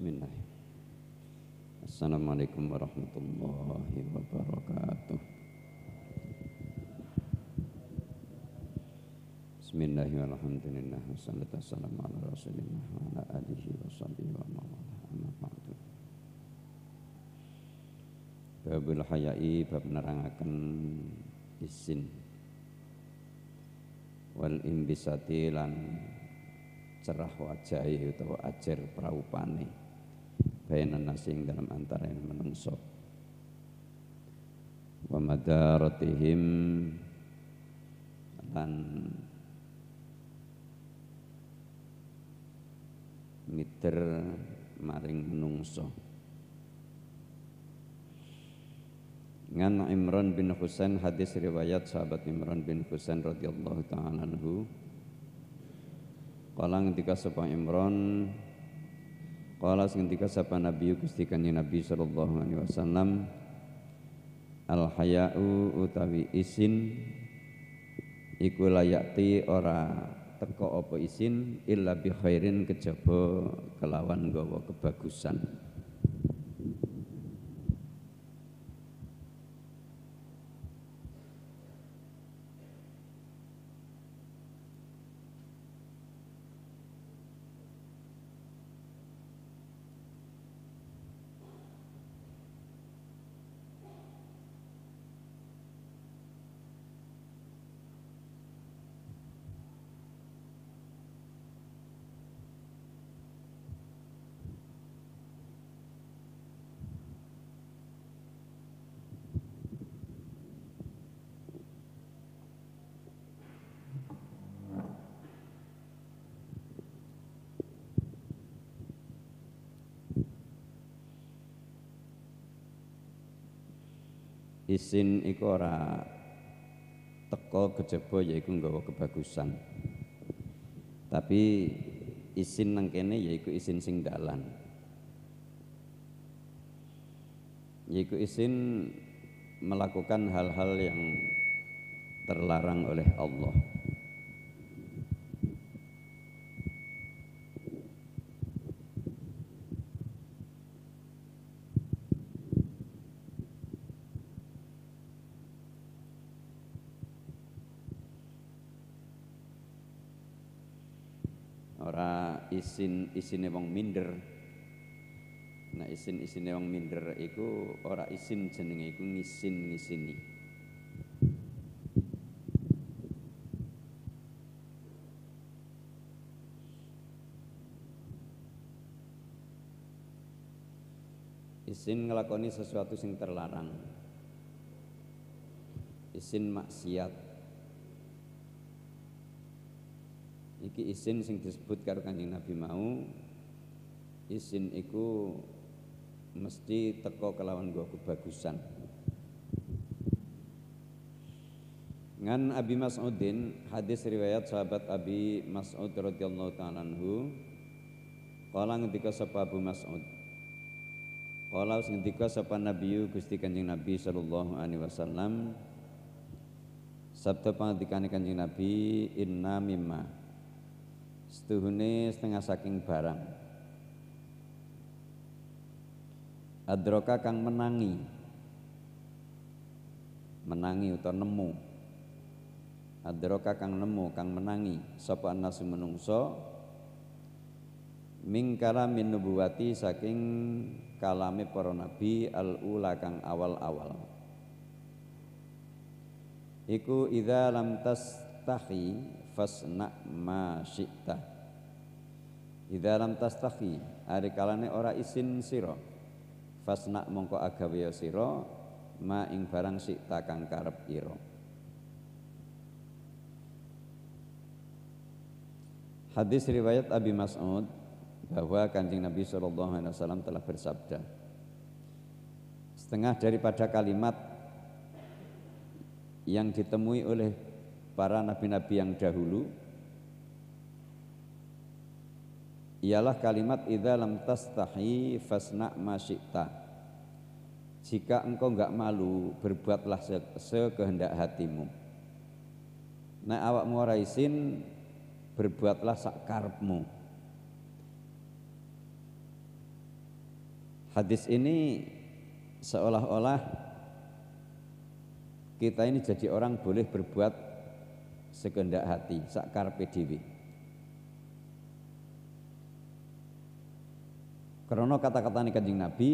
Bismillahirrahmanirrahim. Assalamualaikum warahmatullahi wabarakatuh. Bismillahirrahmanirrahim. Wassalatu wassalamu ala Rasulillah wa Babul hayai bab nerangaken isin wal imbisati lan cerah wajahi utawa ajar praupane bainan nasing dalam antara yang menungso wa madaratihim dan miter maring menungso ngan Imran bin Husain hadis riwayat sahabat Imran bin Husain radhiyallahu taala anhu Kalang ketika sepang Imran Kala seketika sapa Nabi Gusti Kanjeng Nabi sallallahu alaihi wasallam Al haya'u utawi isin iku layakti ora teko apa isin illa bi khairin kejaba kelawan gawa kebagusan. isin iku ora teko kejaba yaiku nggawa kebagusan tapi isin nang kene yaiku isin sing dalan yaiku isin melakukan hal-hal yang terlarang oleh Allah ora isin isine wong minder nah isin isine wong minder iku ora isin jenenge iku ngisin ngisini isin ngelakoni sesuatu sing terlarang isin maksiat iki isin sing disebut karo Kanjeng Nabi mau isin iku mesti teko kelawan gua kebagusan ngan Abi Mas'udin hadis riwayat sahabat Abi Mas'ud radhiyallahu taala anhu kala ngendika sapa Abu Mas'ud kala ngendika sapa Nabi Gusti Kanjeng Nabi sallallahu alaihi wasallam sabda pangandikane Kanjeng Nabi inna mimma setuhune setengah saking barang adroka kang menangi menangi atau nemu adroka kang nemu kang menangi sapa nasi menungso mingkara min saking kalami para nabi al ula kang awal-awal iku ida lam tahi fasna ma syi'ta idza lam tastakhi ari kalane ora isin sira fasna mongko agawe siro sira ma ing barang syi'ta kang karep ira Hadis riwayat Abi Mas'ud bahwa Kanjeng Nabi Shallallahu alaihi wasallam telah bersabda Setengah daripada kalimat yang ditemui oleh para nabi-nabi yang dahulu ialah kalimat idza lam tastahi fasna masyita. Jika engkau enggak malu, berbuatlah sekehendak hatimu. Nek awakmu ora isin, berbuatlah sakarepmu. Hadis ini seolah-olah kita ini jadi orang boleh berbuat sekendak hati sakar PDW karena kata-kata ini kanjeng Nabi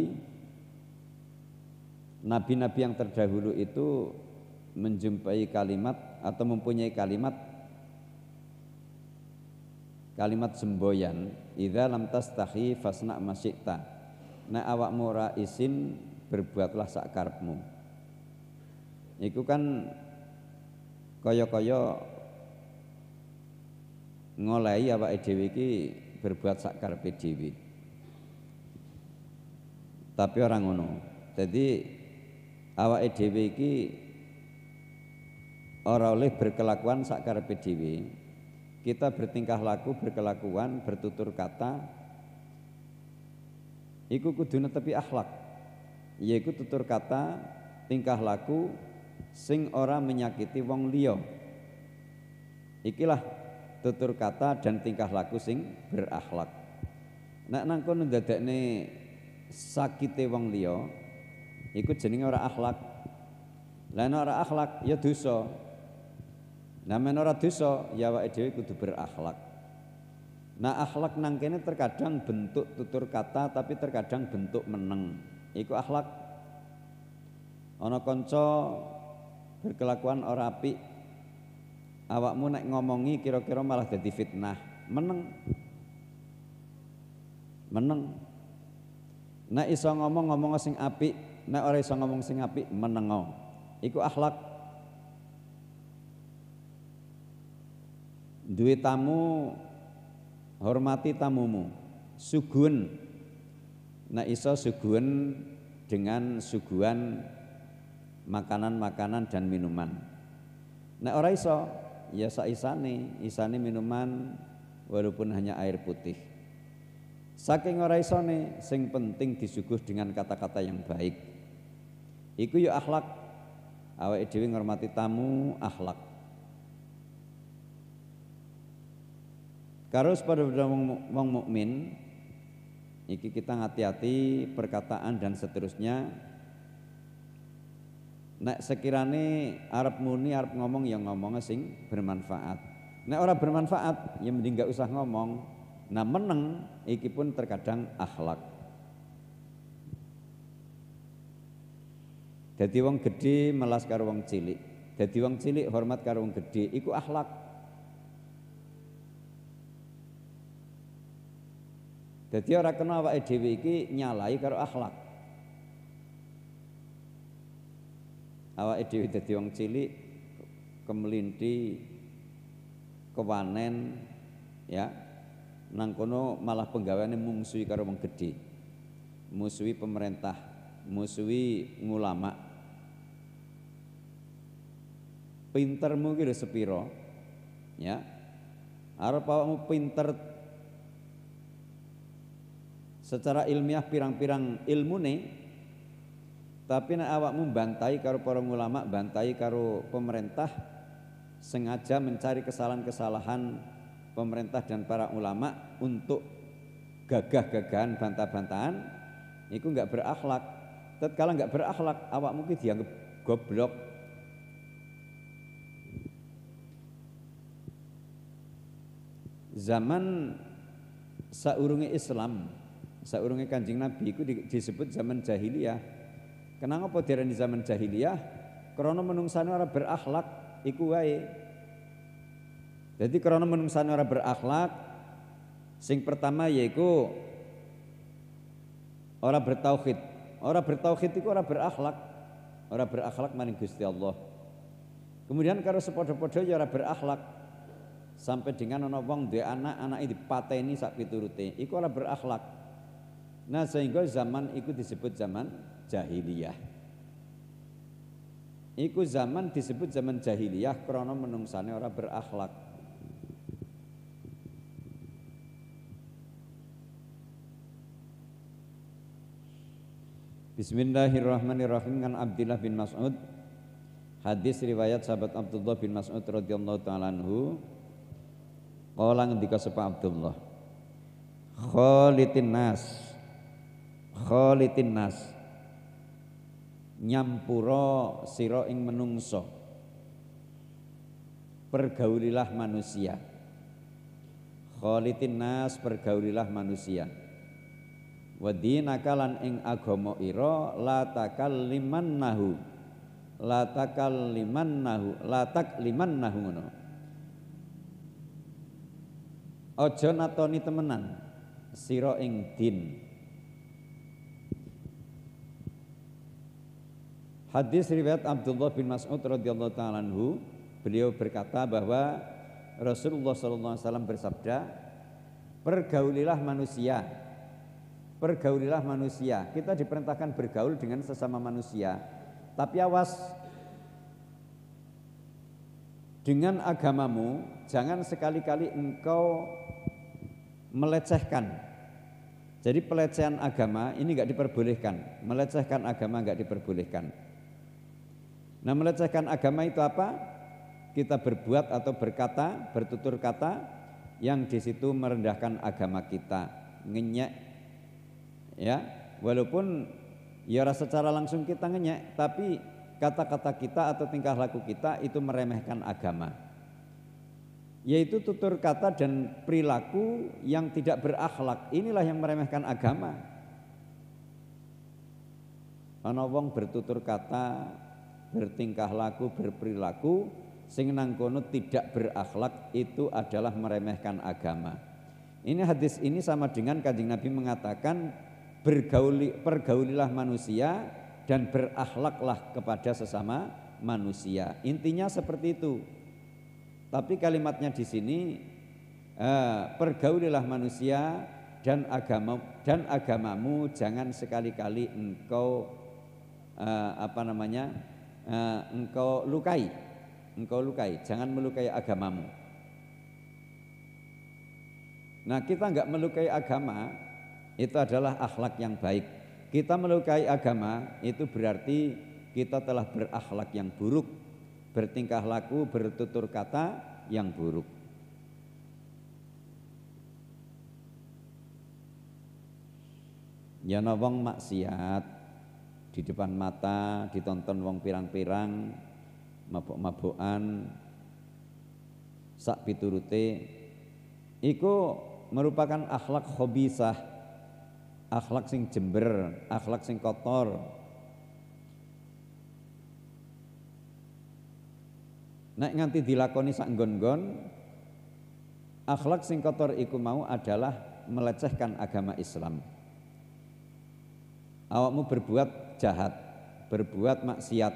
Nabi-nabi yang terdahulu itu menjumpai kalimat atau mempunyai kalimat kalimat semboyan idza lam tastahi fasna masyita na awakmu ra isin berbuatlah sakarpmu iku kan kaya-kaya ngolehi awak dhewe iki berbuat sakar karepe Tapi orang ngono. Jadi awak dhewe iki ora oleh berkelakuan sakar karepe Kita bertingkah laku, berkelakuan, bertutur kata iku kudu tapi akhlak. Yaitu tutur kata, tingkah laku sing ora menyakiti wong liya. Ikilah tutur kata dan tingkah laku sing berakhlak. Nek nang kono ndadekne sakite wong liya iku jenenge ora akhlak. Lah ora akhlak ya dosa. Nah men ora dosa ya awake dhewe kudu berakhlak. Nah akhlak nang kene terkadang bentuk tutur kata tapi terkadang bentuk meneng. Iku akhlak. Ana kanca berkelakuan ora apik awakmu naik ngomongi kira-kira malah jadi fitnah meneng meneng nek iso ngomong ngomong sing apik nek ora iso ngomong sing apik menengo iku akhlak duwe tamu hormati tamumu sugun nek iso sugun dengan suguhan makanan-makanan dan minuman nek ora iso ya isani, isani minuman walaupun hanya air putih. Saking ora isone sing penting disuguh dengan kata-kata yang baik. Iku yo ya akhlak. Awake dhewe ngormati tamu akhlak. Karus pada wong mukmin iki kita hati-hati perkataan dan seterusnya Nek sekirane Arab muni Arab ngomong yang ngomongnya sing bermanfaat. Nek orang bermanfaat ya mending gak usah ngomong. Nah meneng iki pun terkadang akhlak. Jadi wong gede melas karo wong cilik. Jadi wong cilik hormat karo wong gede iku akhlak. Jadi orang kenal awake dhewe iki nyalai karo akhlak. awake dhewe dadi wong cilik kemlinti kewanen ya nang kono malah penggaweane mungsuhi karo wong gedhe musuhi pemerintah musuhi ulama pintermu ki sepiro ya arep awakmu pinter secara ilmiah pirang-pirang ilmu nih. Tapi nek awakmu bantai karo para ulama, bantai karo pemerintah sengaja mencari kesalahan-kesalahan pemerintah dan para ulama untuk gagah-gagahan, bantah-bantahan, itu nggak berakhlak. Tatkala nggak berakhlak, awak mungkin dianggap goblok. Zaman saurungi Islam, saurungi Kanjeng Nabi itu disebut zaman jahiliyah Kenapa apa diarani zaman jahiliyah? Krana menungsane orang berakhlak iku wae. Jadi krana menungsane orang berakhlak sing pertama yaiku orang bertauhid. Orang bertauhid itu orang berakhlak. Orang berakhlak maning Gusti Allah. Kemudian karo sepodo-podo ya orang berakhlak. Sampai dengan ana wong duwe anak, ini ini sak piturute. Iku orang berakhlak. Nah, sehingga zaman itu disebut zaman jahiliyah. Iku zaman disebut zaman jahiliyah krono menungsane ora berakhlak. Bismillahirrahmanirrahim kan Abdullah bin Mas'ud Hadis riwayat sahabat Abdullah bin Mas'ud radhiyallahu taala anhu Kala ngendika Abdullah Khalitin nas Khalitin nas Nyampuro siro ing menungso pergaulilah manusia kholitin nas pergaulilah manusia wa nakalan ing liman nahu, la liman nahu, latak liman nahu ngono Ojo natoni temenan siro ing din Hadis riwayat Abdullah bin Mas'ud radhiyallahu taala anhu, beliau berkata bahwa Rasulullah sallallahu alaihi wasallam bersabda, "Pergaulilah manusia. Pergaulilah manusia. Kita diperintahkan bergaul dengan sesama manusia. Tapi awas dengan agamamu jangan sekali-kali engkau melecehkan jadi pelecehan agama ini nggak diperbolehkan, melecehkan agama nggak diperbolehkan. Nah melecehkan agama itu apa? Kita berbuat atau berkata, bertutur kata yang di situ merendahkan agama kita, ngenyek. Ya, walaupun ya secara langsung kita ngenyek, tapi kata-kata kita atau tingkah laku kita itu meremehkan agama. Yaitu tutur kata dan perilaku yang tidak berakhlak. Inilah yang meremehkan agama. Ana wong bertutur kata bertingkah laku, berperilaku sing nangkono tidak berakhlak itu adalah meremehkan agama. Ini hadis ini sama dengan Kanjeng Nabi mengatakan bergauli pergaulilah manusia dan berakhlaklah kepada sesama manusia. Intinya seperti itu. Tapi kalimatnya di sini eh, pergaulilah manusia dan agama dan agamamu jangan sekali-kali engkau eh, apa namanya Eh, engkau lukai, engkau lukai, jangan melukai agamamu. Nah kita enggak melukai agama itu adalah akhlak yang baik. Kita melukai agama itu berarti kita telah berakhlak yang buruk, bertingkah laku, bertutur kata yang buruk. Ya nawang maksiat di depan mata ditonton wong pirang-pirang mabuk-mabukan sak piturute iku merupakan akhlak khobisah akhlak sing jember akhlak sing kotor nek nganti dilakoni sak nggon-nggon akhlak sing kotor iku mau adalah melecehkan agama Islam awakmu berbuat jahat, berbuat maksiat.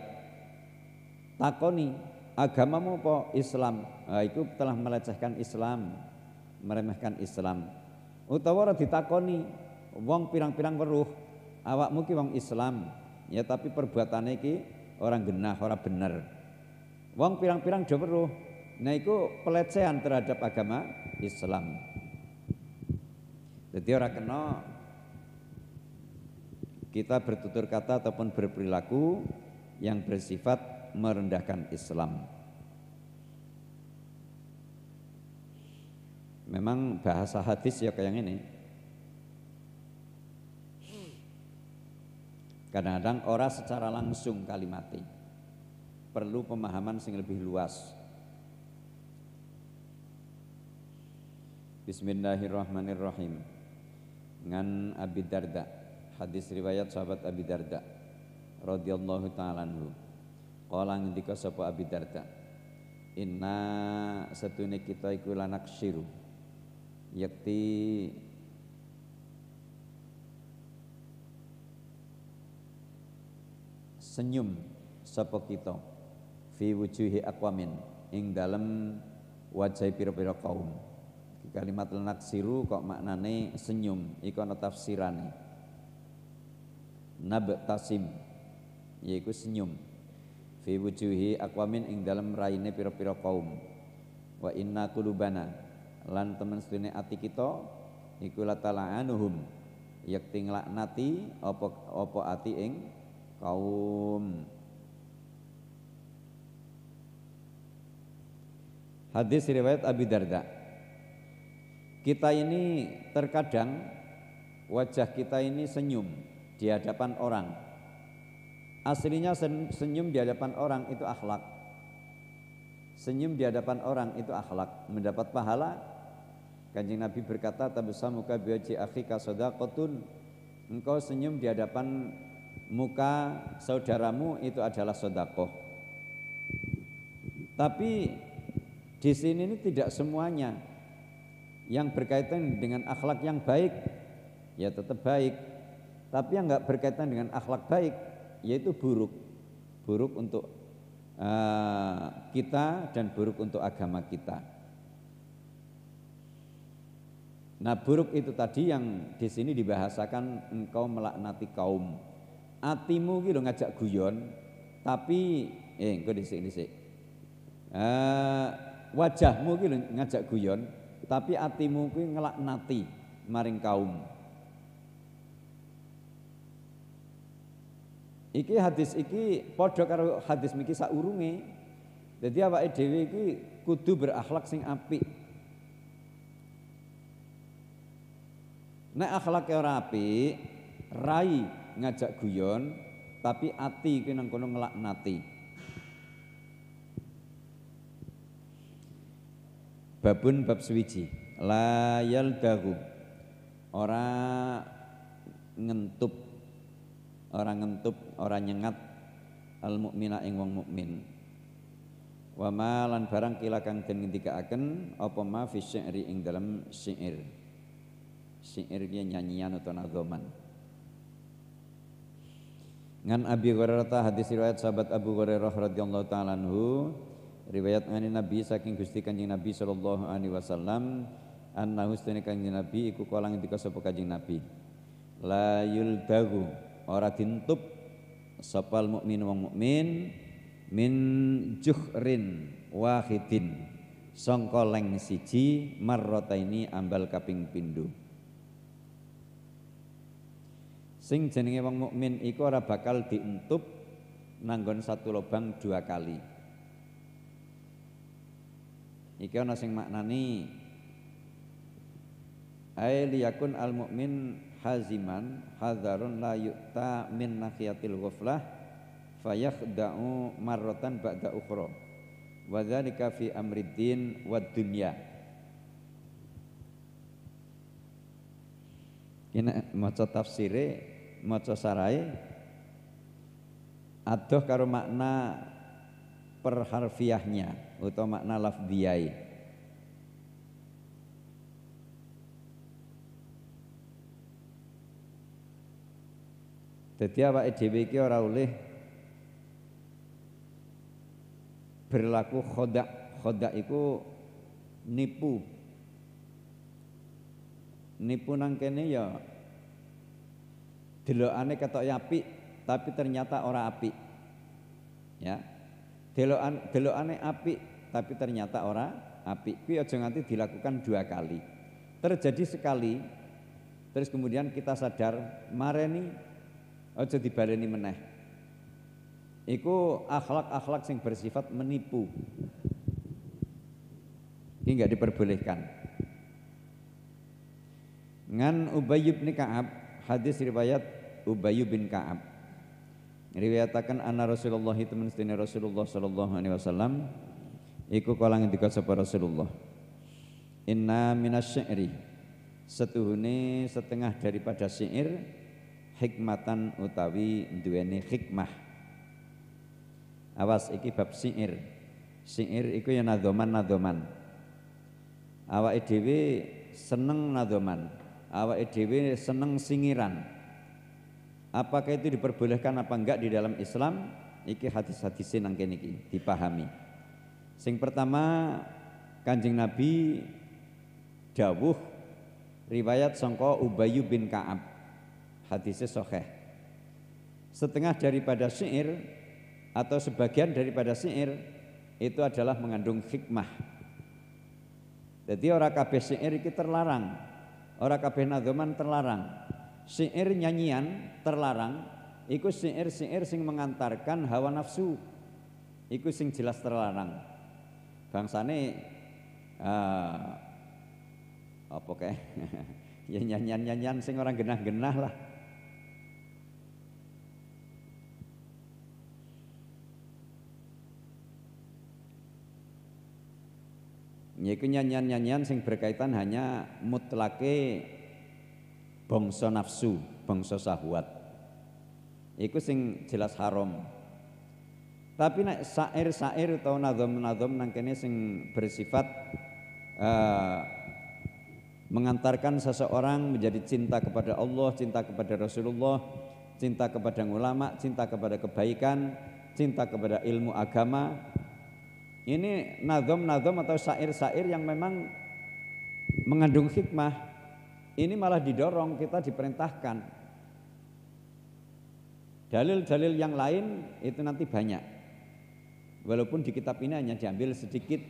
Takoni, agamamu apa Islam? Nah, itu telah melecehkan Islam, meremehkan Islam. Utawa ditakoni, wong pirang-pirang weruh, awak mungkin wong Islam, ya tapi perbuatane ini orang genah, orang bener. Wong pirang-pirang jauh weruh. Nah, itu pelecehan terhadap agama Islam. Jadi orang kena kita bertutur kata ataupun berperilaku yang bersifat merendahkan Islam. Memang bahasa hadis ya kayak ini. Kadang-kadang orang secara langsung kalimatnya perlu pemahaman sing lebih luas. Bismillahirrahmanirrahim. Ngan Abi Darda. Hadis riwayat sahabat Abi Darda radhiyallahu taala anhu. Qala ngendika sapa Abi Darda, "Inna satune kita iku siru. Yakti senyum sapa kita fi wujuhi aqwamin ing dalem wajah pira-pira kaum kalimat lanak siru kok maknane senyum iku ana tafsirane nabtasim yaitu senyum fi wujuhi aqwamin ing dalam raine pira-pira kaum wa inna qulubana lan temen sedene ati kita iku latala'anuhum yakti nglaknati apa apa ati ing kaum Hadis riwayat Abi Darda Kita ini terkadang wajah kita ini senyum di hadapan orang. Aslinya senyum di hadapan orang itu akhlak. Senyum di hadapan orang itu akhlak, mendapat pahala. Kanjeng Nabi berkata, "Tabasamuka biwaji akhika shadaqatun." Engkau senyum di hadapan muka saudaramu itu adalah sodakoh. Tapi di sini ini tidak semuanya yang berkaitan dengan akhlak yang baik ya tetap baik tapi yang nggak berkaitan dengan akhlak baik yaitu buruk buruk untuk uh, kita dan buruk untuk agama kita nah buruk itu tadi yang di sini dibahasakan engkau melaknati kaum atimu gitu ngajak guyon tapi eh engkau disik sih, eh, uh, wajahmu gitu ngajak guyon tapi atimu gitu ngelaknati maring kaum Iki hadis iki padha karo hadis miki saurunge. Dadi awake dhewe iki kudu berakhlak sing apik. Nek akhlake ora apik, rai ngajak guyon, tapi ati iki nang kono ngelaknati. Babun bab swiji, la yaldahu. Ora ngentup orang ngentup orang nyengat al mukmina ing wong mukmin wa ma lan barang kila kang den ngendikaaken apa ma fi syi'ri ing dalam syair syair dia nyanyian atau nazoman ngan Abi Hurairah hadis riwayat sahabat Abu Hurairah radhiyallahu taala anhu riwayat ngani Nabi saking Gusti Kanjeng Nabi sallallahu alaihi wasallam annahu sunne Kanjeng Nabi iku kalang dika sapa Kanjeng Nabi la yuldagu ora dintub sapal mukmin wong mukmin min juhrin wahidin sangka leng siji ini ambal kaping pindu. sing jenenge wong mukmin iku ora bakal dientub nanggon satu lubang dua kali iki ana sing maknani ai al mukmin haziman hadharun la yu'ta min nafiyatil ghaflah fayakhda'u marratan ba'da ukhra wa dzalika fi amriddin wad dunya Ini maca tafsire, maca sarai adoh karo makna perharfiahnya atau makna lafdiyai. Jadi awak dhewe orang orang oleh berlaku khodak. Khodak itu nipu. Nipu nangkene kene ya delokane ketok ya api, tapi ternyata orang api, Ya. Delokan delokane api, tapi ternyata orang api. Kuwi aja nganti dilakukan dua kali. Terjadi sekali terus kemudian kita sadar mareni aja dibaleni meneh. Iku akhlak-akhlak sing bersifat menipu. Ini enggak diperbolehkan. Ngan Ubay bin Ka'ab, hadis riwayat Ubay bin Ka'ab. Riwayatakan anna Rasulullah itu menstini Rasulullah sallallahu alaihi wasallam iku kala ngendika sapa Rasulullah. Inna minasy syairi. Setuhune setengah daripada syair hikmatan utawi duweni hikmah awas iki bab siir siir iku ya nadzoman nadzoman Awak dhewe seneng nadzoman awak dhewe seneng singiran apakah itu diperbolehkan apa enggak di dalam Islam iki hadis-hadise nang kene iki dipahami sing pertama Kanjeng Nabi dawuh riwayat sangka Ubayu bin Ka'ab hadisnya soheh. Setengah daripada syair atau sebagian daripada syair itu adalah mengandung hikmah. Jadi orang kabeh syair itu terlarang. Orang kabeh nadoman terlarang. Syair nyanyian terlarang. ikut syair-syair sing mengantarkan hawa nafsu. ikut sing jelas terlarang. Bangsane uh, apa kayak ya nyanyian nyanyian sing orang genah genah lah yaitu nyanyian-nyanyian sing berkaitan hanya mutlake bangsa nafsu, bangsa sahwat. Iku sing jelas haram. Tapi nek sair-sair atau nazam-nazam nang kene sing bersifat uh, mengantarkan seseorang menjadi cinta kepada Allah, cinta kepada Rasulullah, cinta kepada ulama, cinta kepada kebaikan, cinta kepada ilmu agama, ini nadom-nadom atau syair-syair yang memang mengandung hikmah. Ini malah didorong, kita diperintahkan. Dalil-dalil yang lain itu nanti banyak. Walaupun di kitab ini hanya diambil sedikit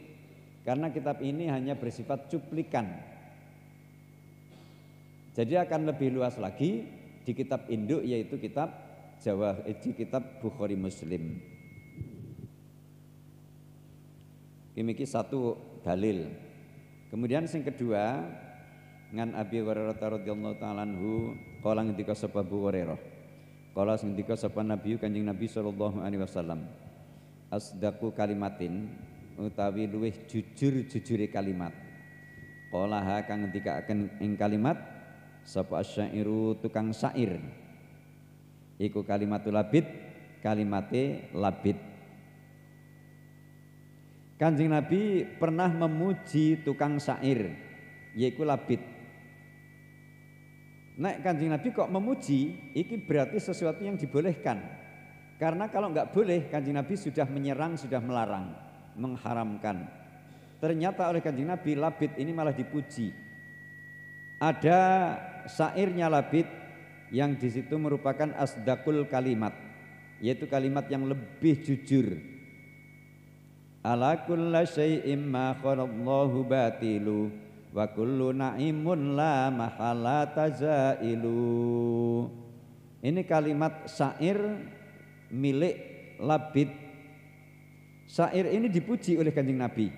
karena kitab ini hanya bersifat cuplikan. Jadi akan lebih luas lagi di kitab induk yaitu kitab Jawa di kitab Bukhari Muslim. Kimiki satu dalil. Kemudian sing kedua ngan Abi Hurairah radhiyallahu taala anhu kala ngendika sapa Bu Hurairah. Kala sing ngendika sapa Nabi Kanjeng Nabi sallallahu alaihi wasallam. Asdaku kalimatin utawi luwih jujur-jujure kalimat. Kala ha kang ngendikaken ing kalimat sapa asyairu tukang syair. Iku kalimatul labid kalimate labid Kanjeng Nabi pernah memuji tukang syair, yaitu labid. Nek kanjeng Nabi kok memuji, ini berarti sesuatu yang dibolehkan. Karena kalau nggak boleh, kanjeng Nabi sudah menyerang, sudah melarang, mengharamkan. Ternyata oleh kanjeng Nabi, labid ini malah dipuji. Ada syairnya labid yang di situ merupakan asdakul kalimat, yaitu kalimat yang lebih jujur, ala kulla syai'im ma kharallahu batilu wa kullu na'imun la mahala tazailu ini kalimat syair milik labid syair ini dipuji oleh kanjeng nabi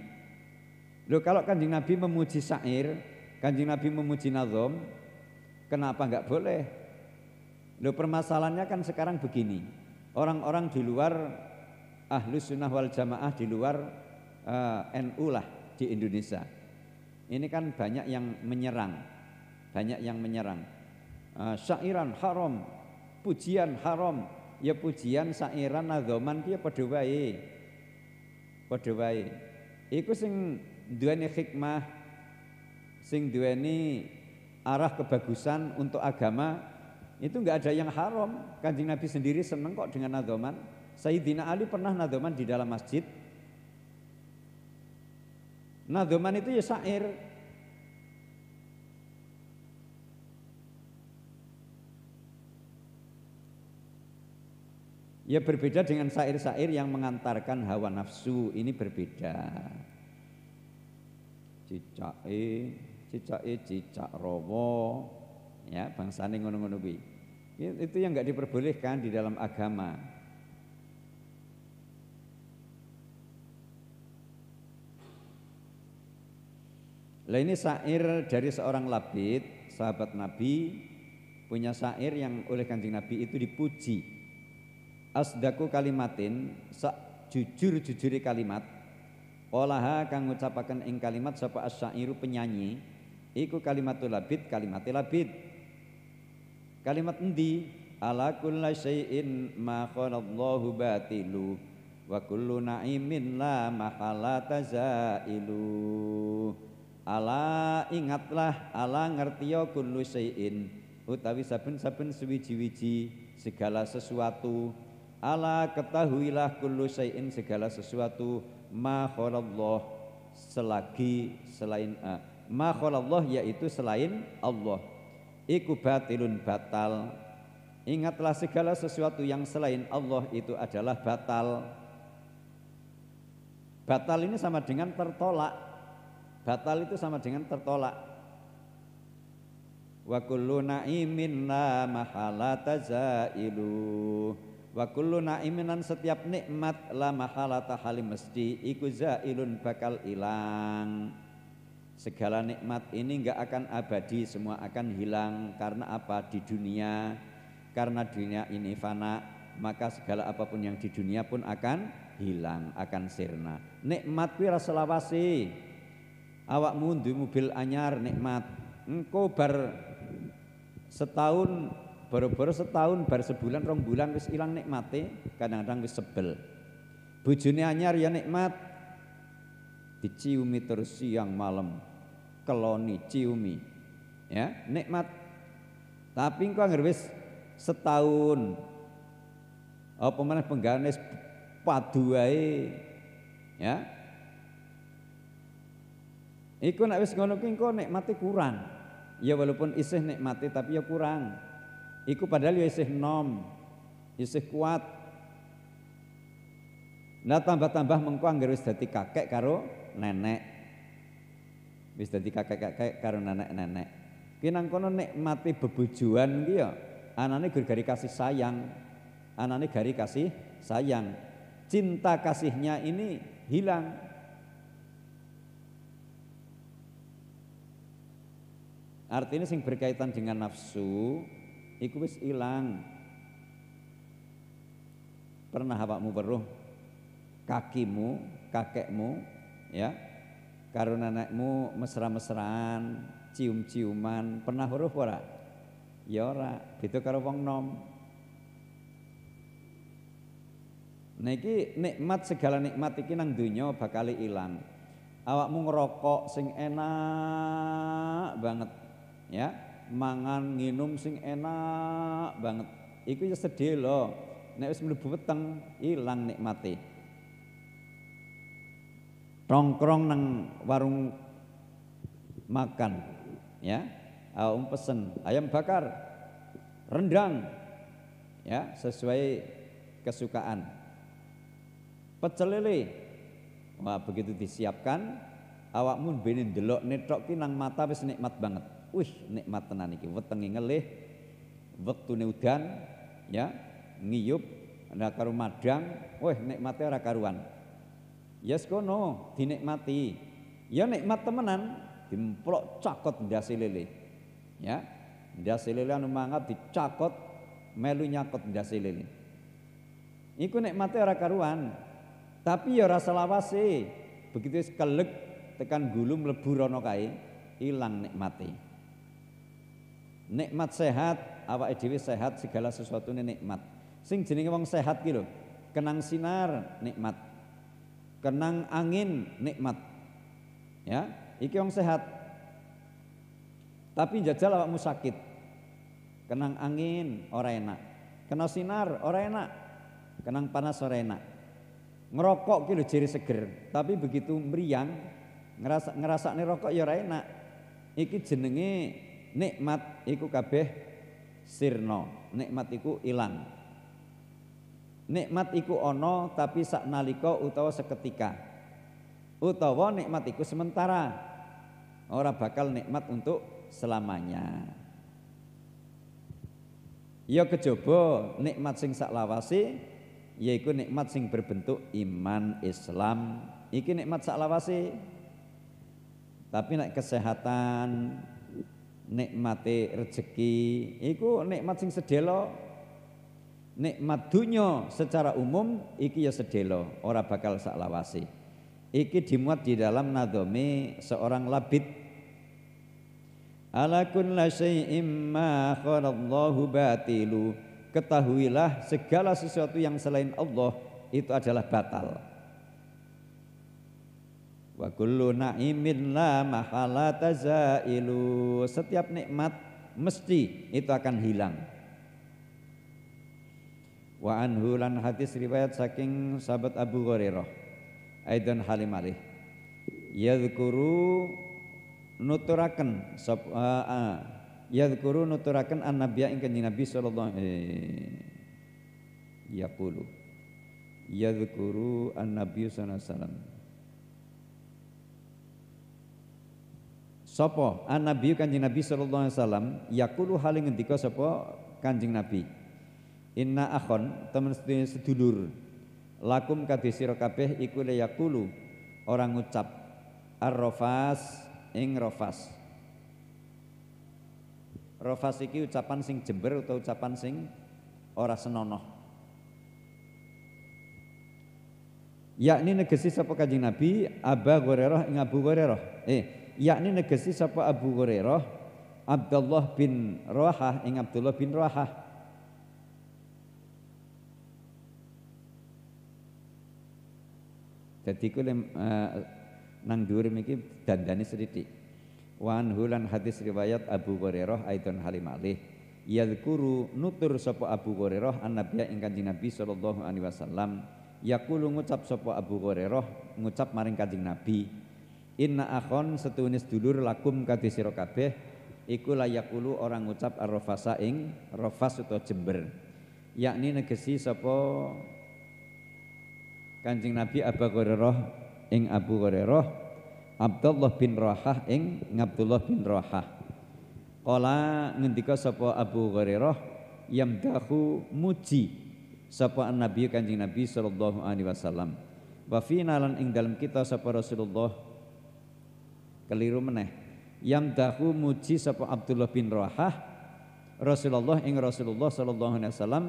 Loh kalau kanjeng nabi memuji syair kanjeng nabi memuji nazom kenapa nggak boleh Loh permasalahannya kan sekarang begini orang-orang di luar ahlu sunnah wal jamaah di luar uh, eh, NU lah di Indonesia. Ini kan banyak yang menyerang, banyak yang menyerang. Uh, syairan haram, pujian haram, ya pujian syairan nazoman dia ya padha wae. wae. Iku sing duweni hikmah, sing duweni arah kebagusan untuk agama itu enggak ada yang haram. Kanjeng Nabi sendiri seneng kok dengan nazoman. Sayyidina Ali pernah nadoman di dalam masjid. Nadoman itu ya syair. Ya berbeda dengan syair-syair yang mengantarkan hawa nafsu, ini berbeda. Cicak e, cicak e, rowo, ya bangsane ngono-ngono kuwi. Itu yang nggak diperbolehkan di dalam agama. Lah ini syair dari seorang labid, sahabat Nabi punya syair yang oleh Kanjeng Nabi itu dipuji. Asdaku kalimatin sak jujur-jujuri kalimat. Olaha kang ucapakan ing kalimat sapa asyairu penyanyi iku kalimatul labid kalimat labid. Kalimat endi? Ala kulli syai'in ma khalallahu batilu wa kullu na'imin la mahala tazailu. Ala ingatlah ala ngertiyo ya kullu syai'in utawi saben-saben suwiji-wiji segala sesuatu ala ketahuilah kullu syai'in segala sesuatu ma Allah selagi selain uh, ma Allah yaitu selain Allah iku batilun batal ingatlah segala sesuatu yang selain Allah itu adalah batal batal ini sama dengan tertolak Batal itu sama dengan tertolak. Wa kullu na'imin la mahala tazailu. Wa kullu na'iminan setiap nikmat la mahala tahali mesti iku zailun bakal hilang. Segala nikmat ini enggak akan abadi, semua akan hilang karena apa? Di dunia. Karena dunia ini fana, maka segala apapun yang di dunia pun akan hilang, akan sirna. Nikmat kuwi selawasi Awak mundu mobil anyar nikmat engko bar setahun baru-baru setahun bar sebulan rong bulan wis ilang nikmate kadang-kadang wis sebel bojone anyar ya nikmat diciumi terus siang malam keloni ciumi ya nikmat tapi engko anger wis setahun apa meneh penggawe padu ya Iku nak wis ngono kuwi engko nikmate kurang. Ya walaupun isih nikmati tapi ya kurang. Iku padahal ya isih nom. Isih kuat. Nah tambah-tambah mengko anggere wis dadi kakek karo nenek. Wis dadi kakek-kakek karo nenek-nenek. Ki nang kono nikmati bebujuan iki ya anane gari kasih sayang. Anane gari kasih sayang. Cinta kasihnya ini hilang Artinya sing berkaitan dengan nafsu iku wis ilang. Pernah awakmu weruh kakimu, kakekmu ya. Karo nenekmu mesra-mesraan, cium-ciuman, pernah huruf ora? Ya ora, beda karo wong nom. Niki nikmat segala nikmat iki nang dunia bakal ilang. Awakmu ngerokok sing enak banget ya mangan nginum sing enak banget iku ya sedih loh nek wis mlebu weteng ilang nikmate nongkrong nang warung makan ya um pesen ayam bakar rendang ya sesuai kesukaan pecel lele wah begitu disiapkan awakmu bini delok netok ki nang mata wis nikmat banget Wih, nikmat tenan iki. Wetenge ngelih, wektune udan, ya, ngiyup, ana karo madang, wih nikmate ora karuan. Yes ya kono dinikmati. Ya nikmat temenan, dimplok cakot ndase lele. Ya, ndase lele anu mangap dicakot melu nyakot ndase lele. Iku nikmate ora karuan. Tapi ya rasa lawase. Begitu kelek tekan gulu mlebu rono kae, ilang nikmatnya. Nikmat sehat, awak edw sehat segala sesuatu ini nikmat. Sing jenenge wong sehat gitu, Kenang sinar nikmat. Kenang angin nikmat. Ya, iki wong sehat. Tapi jajal awakmu sakit. Kenang angin ora enak. Kena sinar ora enak. Kenang panas ora enak. Ngerokok gitu lho seger, tapi begitu meriang ngerasa nih rokok ya ora enak. Iki jenenge nikmat iku kabeh sirna, nikmat iku ilang. Nikmat iku ana tapi saknalika utawa seketika. Utawa nikmat iku sementara. Ora bakal nikmat untuk selamanya. Ya kejaba nikmat sing saklawase yaitu nikmat sing berbentuk iman Islam. Iki nikmat saklawase. Tapi nek kesehatan, nikmate rezeki, iku nikmat sing sedelo nikmat dunya secara umum iki ya sedelo ora bakal saklawase iki dimuat di dalam nadome seorang labid ala kulli syai'in ma khalallahu batilu ketahuilah segala sesuatu yang selain Allah itu adalah batal Wa kullu na'imin la mahala tazailu. Setiap nikmat mesti itu akan hilang. Wa anhu lan hadis riwayat saking sahabat Abu Hurairah. Aidan Halim Alih. Yadhkuru nuturaken sop, uh, uh, yadhkuru nuturaken an nabiya ing kanjeng Nabi sallallahu alaihi yaqulu yadhkuru an nabiy sallallahu alaihi wasallam Sopo an ah, Nabi kanjeng Nabi sallallahu alaihi wasallam yaqulu haling ngendika sopo kanjeng Nabi. Inna akhon temen sedulur lakum kadhe sira kabeh iku le yaqulu orang ngucap arrofas ing rofas. Rofas iki ucapan sing jember atau ucapan sing ora senonoh. Yakni negesi sapa kanjeng Nabi Aba Hurairah ing Abu Hurairah. Eh, yakni negesi sapa Abu Hurairah Abdullah bin Rohah ing Abdullah bin Rohah Jadi ku lem, eh, nang dhuwur miki dandane sithik. Wan hulan hadis riwayat Abu Hurairah aidan Halim Ali Yadhkuru nutur sapa Abu Hurairah annabiyya ing Kanjeng Nabi sallallahu alaihi wasallam yaqulu ngucap sapa Abu Hurairah ngucap maring Kanjeng Nabi Inna akhon setunis dulur lakum kadisiro kabeh iku layakulu orang ucap arrofasa ing rofas utawa jember. Yakni negesi sopo Kanjeng Nabi Abu Hurairah ing Abu Hurairah Abdullah bin rohah ing Abdullah bin rohah Kala ngendika sopo Abu Hurairah yamdahu muji Sopo Nabi Kanjeng Nabi sallallahu alaihi wasallam. Wafi nalan ing dalam kita sopo Rasulullah keliru meneh yang dahu muji sapa Abdullah bin Rahah Rasulullah ing Rasulullah sallallahu alaihi wasallam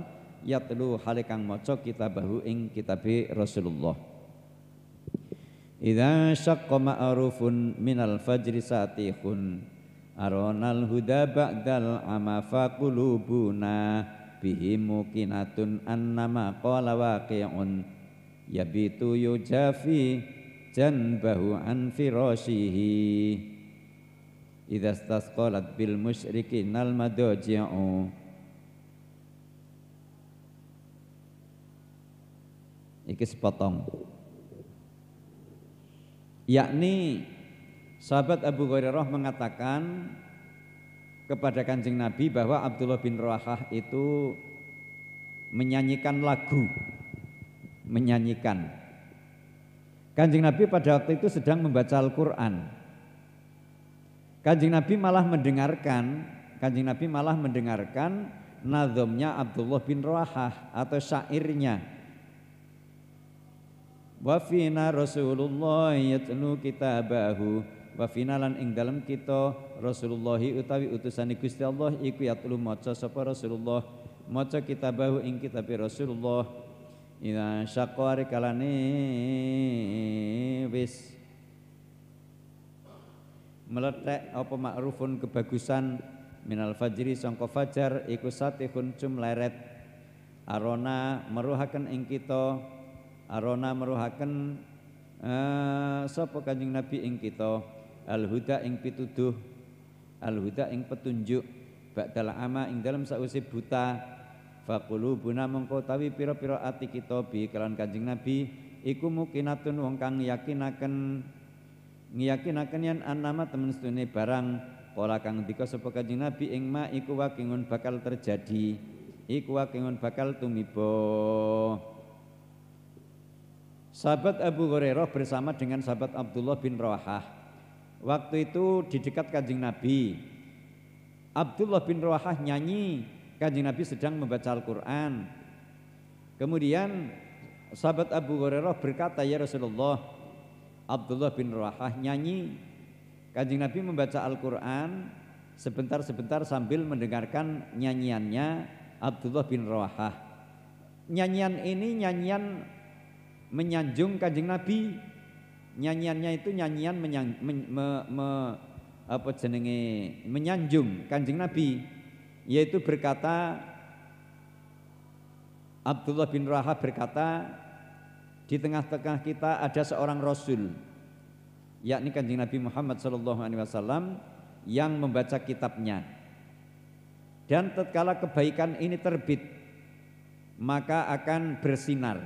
yatlu halikang maca kitabahu ing kitabe Rasulullah Idza syaqqa ma'rufun minal fajri satihun aronal huda ba'dal ama fa qulubuna bihi mukinatun annama qala waqi'un yabitu yujafi janbahu an firasihi idza bil musyriki nal madaji'u iki sepotong yakni sahabat Abu Hurairah mengatakan kepada Kanjeng Nabi bahwa Abdullah bin Rawahah itu menyanyikan lagu menyanyikan Kanjeng Nabi pada waktu itu sedang membaca Al-Quran. Kanjeng Nabi malah mendengarkan, Kanjeng Nabi malah mendengarkan nazamnya Abdullah bin Rahah atau syairnya. Wafina Rasulullah yatlu kitabahu wa finalan ing dalam kita Rasulullah utawi utusane Gusti Allah iku yatlu maca sapa Rasulullah maca kitabahu ing kitabe Rasulullah Ina syakwa rikalani wis meletek apa ma'rufun kebagusan minal fajri sangka fajar iku satihun cum leret arona meruhaken ing kita arona meruhaken uh, sapa kanjeng nabi ing kita al huda ing pituduh al huda ing petunjuk ba'dal ama ing dalam sausi buta faqulubuna mengko tawi piro pira ati kita bi kelan Kanjeng Nabi iku mukinatun wong kang yakinaken ngiyakinaken yan anama temen sedune barang pola kang dika sapa Kanjeng Nabi ing ma iku wakingun bakal terjadi iku wakingun bakal tumibo. Sahabat Abu Hurairah bersama dengan sahabat Abdullah bin Rawahah Waktu itu di dekat Kanjeng Nabi Abdullah bin Rawahah nyanyi Kanjeng Nabi sedang membaca Al-Quran. Kemudian sahabat Abu Hurairah berkata, Ya Rasulullah, Abdullah bin Rahah nyanyi. Kanjeng Nabi membaca Al-Quran sebentar-sebentar sambil mendengarkan nyanyiannya Abdullah bin Rahah. Nyanyian ini nyanyian menyanjung kanjeng Nabi. Nyanyiannya itu nyanyian menyang, men, me, me, apa jenenge menyanjung kanjeng Nabi yaitu berkata Abdullah bin Rahab berkata di tengah-tengah kita ada seorang rasul yakni kanjeng Nabi Muhammad SAW yang membaca kitabnya dan tatkala kebaikan ini terbit maka akan bersinar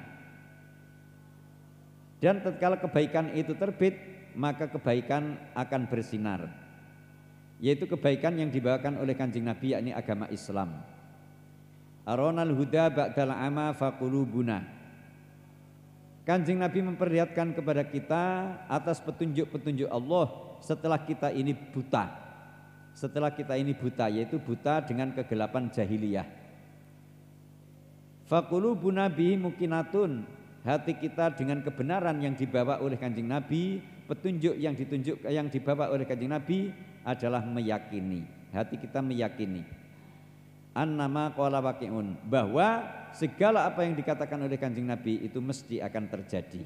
dan tatkala kebaikan itu terbit maka kebaikan akan bersinar yaitu kebaikan yang dibawakan oleh kanjeng Nabi yakni agama Islam. Aronal huda ba'dal ama faqulubuna. Kanjeng Nabi memperlihatkan kepada kita atas petunjuk-petunjuk Allah setelah kita ini buta. Setelah kita ini buta yaitu buta dengan kegelapan jahiliyah. Faqulubuna bi mukinatun. Hati kita dengan kebenaran yang dibawa oleh Kanjeng Nabi, petunjuk yang ditunjuk yang dibawa oleh Kanjeng Nabi adalah meyakini. Hati kita meyakini. Annama qala waqi'un bahwa segala apa yang dikatakan oleh Kanjeng Nabi itu mesti akan terjadi.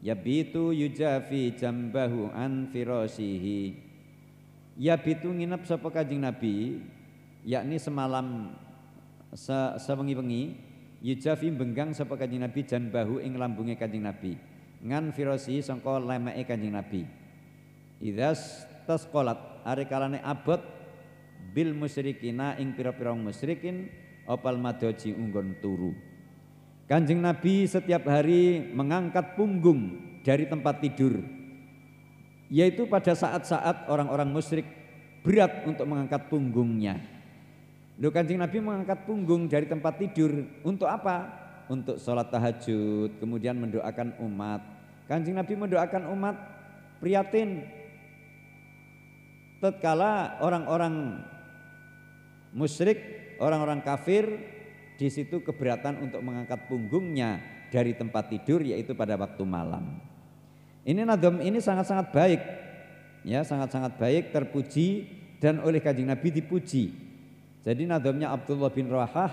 Yabitu yujafi jambahu an firasihi. Yabitu nginep sapa Kanjeng Nabi yakni semalam se sewengi-wengi yujafi benggang sapa Kanjeng Nabi jambahu ing lambunge Kanjeng Nabi ngan firasi sangka lemeke Kanjeng Nabi. Idas tasqalat hari kalane abot bil musyrikina ing pira-pira musyrikin opal madoji unggon turu. Kanjeng Nabi setiap hari mengangkat punggung dari tempat tidur yaitu pada saat-saat orang-orang musyrik berat untuk mengangkat punggungnya. Lu kanjeng Nabi mengangkat punggung dari tempat tidur untuk apa? Untuk sholat tahajud, kemudian mendoakan umat. Kanjeng Nabi mendoakan umat prihatin tatkala orang-orang musyrik, orang-orang kafir di situ keberatan untuk mengangkat punggungnya dari tempat tidur yaitu pada waktu malam. Ini nadom ini sangat-sangat baik. Ya, sangat-sangat baik, terpuji dan oleh Kanjeng Nabi dipuji. Jadi nadomnya Abdullah bin Rawahah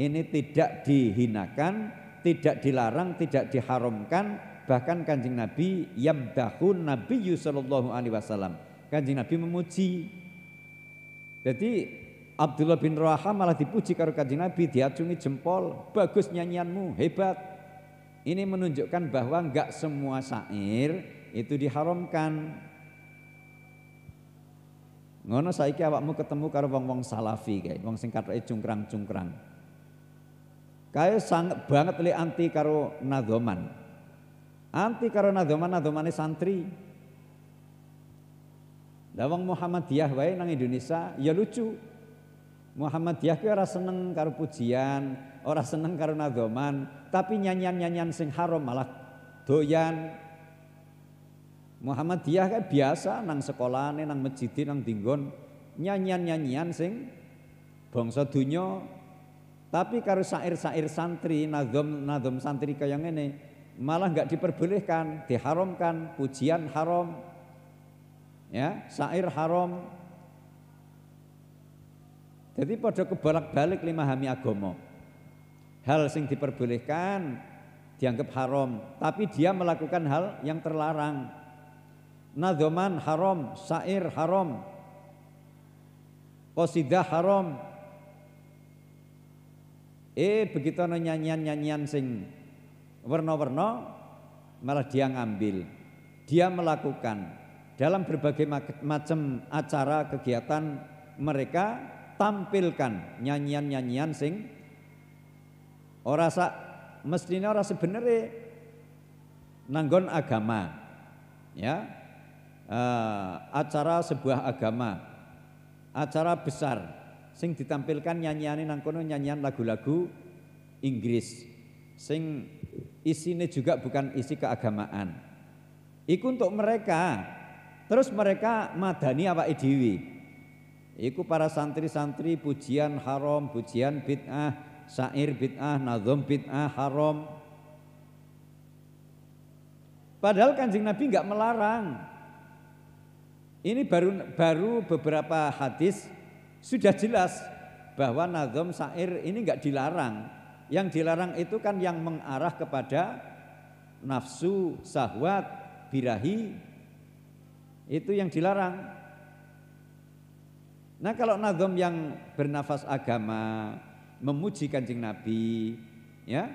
ini tidak dihinakan, tidak dilarang, tidak diharamkan, bahkan Kanjeng Nabi bahu Nabi sallallahu alaihi wasallam Kanjeng Nabi memuji. Jadi Abdullah bin Rawaha malah dipuji karo Kanjeng Nabi, diacungi jempol, bagus nyanyianmu, hebat. Ini menunjukkan bahwa enggak semua syair itu diharamkan. Ngono saiki awakmu ketemu karo wong-wong salafi kae, wong sing katoke cungkrang-cungkrang. Kae sangat banget li anti karo nadoman. Anti karo nadoman, nadzomane santri. Lawang Muhammadiyah wae nang Indonesia ya lucu. Muhammadiyah ki ora seneng karo pujian, ora seneng karo nadzoman, tapi nyanyian-nyanyian sing haram malah doyan. Muhammadiyah kan biasa nang sekolahane, nang masjid, nang dinggon nyanyian-nyanyian sing bangsa dunya tapi karo sair-sair santri, nadzom-nadzom santri kaya ngene malah nggak diperbolehkan, diharamkan, pujian haram, ya sair haram jadi pada kebalak-balik lima hami agomo hal sing diperbolehkan dianggap haram tapi dia melakukan hal yang terlarang nadoman haram sair haram kosidah haram eh begitu ada nyanyian-nyanyian sing warna-warna malah dia ngambil dia melakukan dalam berbagai macam acara kegiatan mereka tampilkan nyanyian-nyanyian sing ora sak mestine ora sebenere nanggon agama ya uh, acara sebuah agama acara besar sing ditampilkan nyanyian nang kono nyanyian lagu-lagu Inggris sing isine juga bukan isi keagamaan iku untuk mereka Terus mereka madani apa edwi. Iku para santri-santri pujian haram, pujian bid'ah, syair bid'ah, nazom bid'ah haram. Padahal kanjeng Nabi nggak melarang. Ini baru baru beberapa hadis sudah jelas bahwa nazom syair ini nggak dilarang. Yang dilarang itu kan yang mengarah kepada nafsu, sahwat, birahi, itu yang dilarang. Nah kalau nazom yang bernafas agama, memuji kanjeng Nabi, ya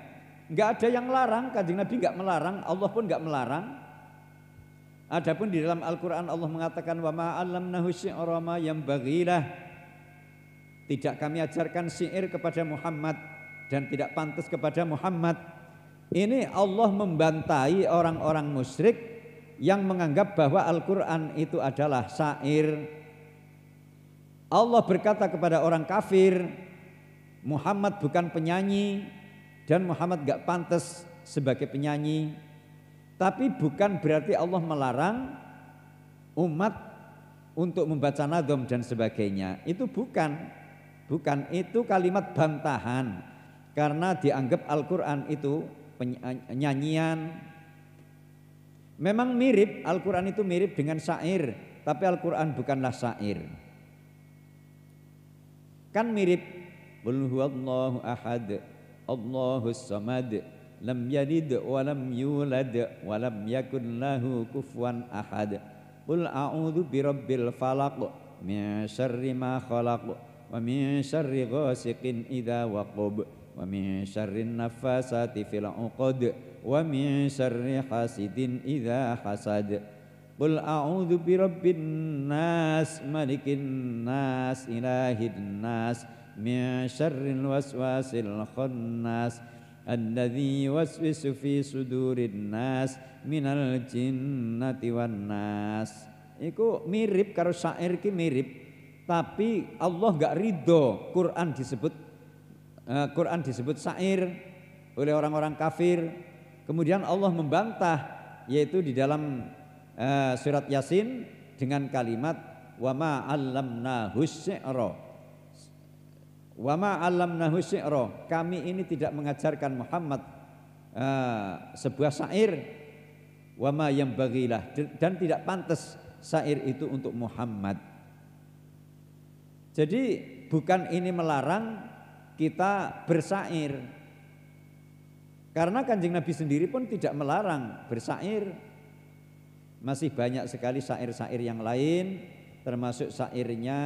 nggak ada yang larang, kanjeng Nabi nggak melarang, Allah pun nggak melarang. Adapun di dalam Al-Quran Allah mengatakan wa ma'alamnahu syi'rama yang bagilah. Tidak kami ajarkan syair kepada Muhammad dan tidak pantas kepada Muhammad. Ini Allah membantai orang-orang musyrik yang menganggap bahwa Al-Quran itu adalah syair. Allah berkata kepada orang kafir, Muhammad bukan penyanyi dan Muhammad gak pantas sebagai penyanyi. Tapi bukan berarti Allah melarang umat untuk membaca nadom dan sebagainya. Itu bukan, bukan itu kalimat bantahan karena dianggap Al-Quran itu nyanyian Memang mirip, Al-Quran itu mirip dengan syair, tapi Al-Quran bukanlah syair. Kan mirip, Qul huwallahu ahad, Allahus samad, lam yalid wa lam yulad wa lam yakun lahu kufuwan ahad. Qul a'udzu birabbil falaq min syarri ma khalaq wa min syarri ghasiqin idza waqab wa min syarrin nafasati fil uqad wa min syarri hasidin idza hasad Qul a'udzu bi rabbin nas malikin nas ilahin nas min syarril waswasil khannas alladzi waswisu fi sudurin nas minal jinnati wan nas iku mirip karo syair ki mirip tapi Allah gak ridho Quran disebut Eh, Quran disebut sair oleh orang-orang kafir. Kemudian Allah membantah yaitu di dalam eh, surat Yasin dengan kalimat wama allamnahu Wa Wama allamnahu syi'ra. Kami ini tidak mengajarkan Muhammad eh, sebuah sebuah wa wama yang bagilah dan tidak pantas sair itu untuk Muhammad. Jadi bukan ini melarang kita bersair. Karena kanjeng Nabi sendiri pun tidak melarang bersair. Masih banyak sekali sair-sair yang lain, termasuk sairnya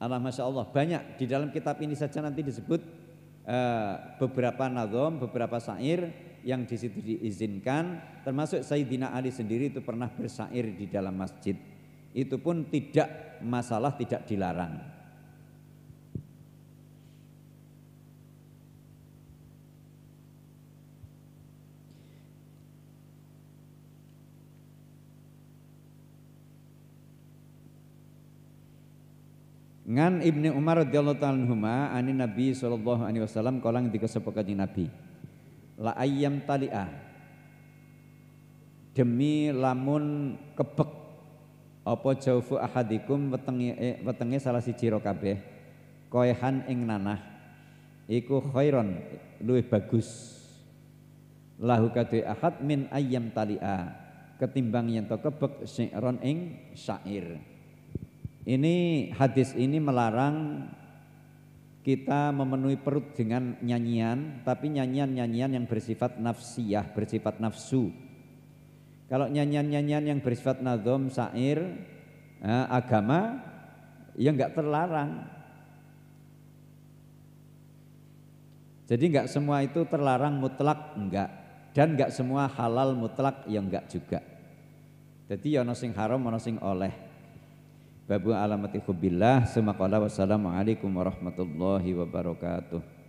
Allah Masya Allah banyak di dalam kitab ini saja nanti disebut uh, beberapa nazom, beberapa sair yang di situ diizinkan termasuk Sayyidina Ali sendiri itu pernah bersair di dalam masjid itu pun tidak masalah tidak dilarang. Ngan Ibnu Umar radhiyallahu ta'ala anhuma ani Nabi sallallahu alaihi wasallam kolang dikesepuk Nabi. La ayyam tali'ah. Demi lamun kebek apa jaufu ahadikum wetenge eh, wetenge salah siji ro kabeh koehan ing nanah iku khairon luwih bagus lahu kadhe ahad min ayyam talia ketimbang yen to kebek syi'ron ing syair ini hadis ini melarang kita memenuhi perut dengan nyanyian tapi nyanyian-nyanyian yang bersifat nafsiyah bersifat nafsu kalau nyanyian-nyanyian yang bersifat nazom, syair, agama, ya nggak terlarang. Jadi nggak semua itu terlarang mutlak, enggak. Dan nggak semua halal mutlak, ya enggak juga. Jadi ya ono sing haram, ono sing oleh. Babu alamati semakala wassalamualaikum warahmatullahi wabarakatuh.